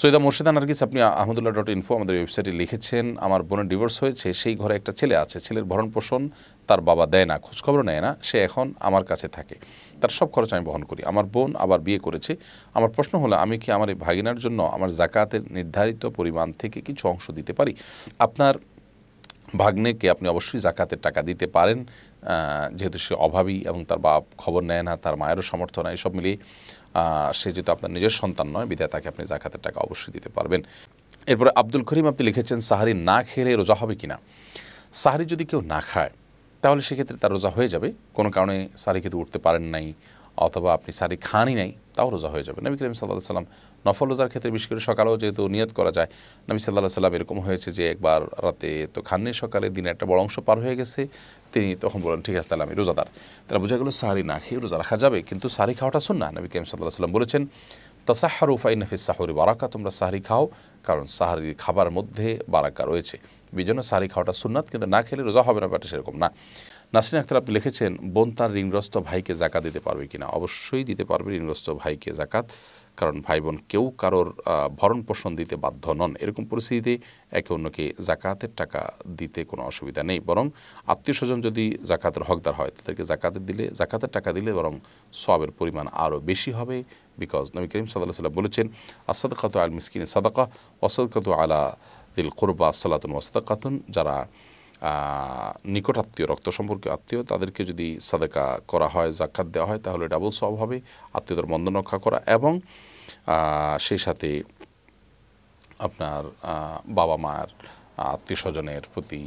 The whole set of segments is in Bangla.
সৈদা মুর্শিদা নার্গিস আপনি আহমদুল্লাহ ডট ইনফো আমাদের ওয়েবসাইটে লিখেছেন আমার বোনের ডিভোর্স হয়েছে সেই ঘরে একটা ছেলে আছে ছেলের ভরণ পোষণ তার বাবা দেয় না খোঁজখবর নেয় না সে এখন আমার কাছে থাকে তার সব খরচ আমি বহন করি আমার বোন আবার বিয়ে করেছে আমার প্রশ্ন হলো আমি কি আমার এই ভাগিনার জন্য আমার জাকাতের নির্ধারিত পরিমাণ থেকে কিছু অংশ দিতে পারি আপনার ভাগ্নেকে আপনি অবশ্যই জাকাতের টাকা দিতে পারেন যেহেতু সে অভাবী এবং তার বাপ খবর নেয় না তার মায়েরও সমর্থ নয় সব মিলিয়ে সে যেহেতু আপনার নিজের সন্তান নয় বিদায় তাকে আপনি জাকাতের টাকা অবশ্যই দিতে পারবেন এরপরে আব্দুল করিম আপনি লিখেছেন সাহারি না খেলে রোজা হবে কি না সাহারি যদি কেউ না খায় তাহলে সেক্ষেত্রে তার রোজা হয়ে যাবে কোনো কারণে সাহারি খেতে উঠতে পারেন নাই অথবা আপনি সাহারি খানই নাই তাও রোজা হয়ে যাবে নবী করিম সাল্লাহ সাল্লাম নফল রোজার ক্ষেত্রে বিশেষ করে সকালেও যেহেতু নিয়ত করা যায় নবী সাল্লাহ সাল্লাম এরকম হয়েছে যে একবার রাতে তো খাননি সকালে দিনে একটা বড় অংশ পার হয়ে গেছে তিনি তখন বলেন ঠিক আছে তাহলে আমি রোজাদার তারা বোঝা গেল সাহারি না খেয়ে রোজা রাখা যাবে কিন্তু সাহারি খাওয়াটা শুন না নবী করিম সাল্লাহ সাল্লাম বলেছেন তাসাহারু ফাইনাফি সাহরি বারাকা তোমরা সাহারি খাও কারণ সাহারি খাবার মধ্যে বারাকা রয়েছে বিজন্য সাহারি খাওয়াটা সুন্নাত কিন্তু না খেলে রোজা হবে না ব্যাপারটা সেরকম না নাসরিন আক্তার আপনি লিখেছেন বোন তার ঋণগ্রস্ত ভাইকে জাকা দিতে পারবে কিনা অবশ্যই দিতে পারবে ঋণগ্রস্ত ভাইকে জাকাত কারণ ভাই বোন কেউ কারোর ভরণ পোষণ দিতে বাধ্য নন এরকম পরিস্থিতিতে একে অন্যকে জাকাতের টাকা দিতে কোনো অসুবিধা নেই বরং আত্মীয় স্বজন যদি জাকাতের হকদার হয় তাদেরকে জাকাতের দিলে জাকাতের টাকা দিলে বরং সবের পরিমাণ আরও বেশি হবে বিকজ নবী করিম সাল্লাহ সাল্লাম বলেছেন আসাদকাত আল মিসকিন সাদাকা অসাদকাত আলা দিল কোরবা সালাতুন ওয়াসাদাকাতুন যারা নিকট আত্মীয় রক্ত সম্পর্কে আত্মীয় তাদেরকে যদি সাদেকা করা হয় জাকাত দেওয়া হয় তাহলে ডাবল সব হবে আত্মীয়দের বন্ধন রক্ষা করা এবং সেই সাথে আপনার বাবা মার আত্মীয় স্বজনের প্রতি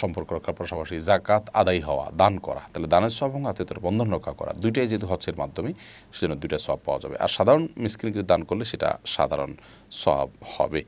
সম্পর্ক রক্ষার পাশাপাশি জাকাত আদায় হওয়া দান করা তাহলে দানের সব এবং আত্মীয়তার বন্ধন রক্ষা করা দুইটাই যেহেতু হচ্ছের মাধ্যমে সেজন্য দুইটা সব পাওয়া যাবে আর সাধারণ মিসকিনকে দান করলে সেটা সাধারণ সব হবে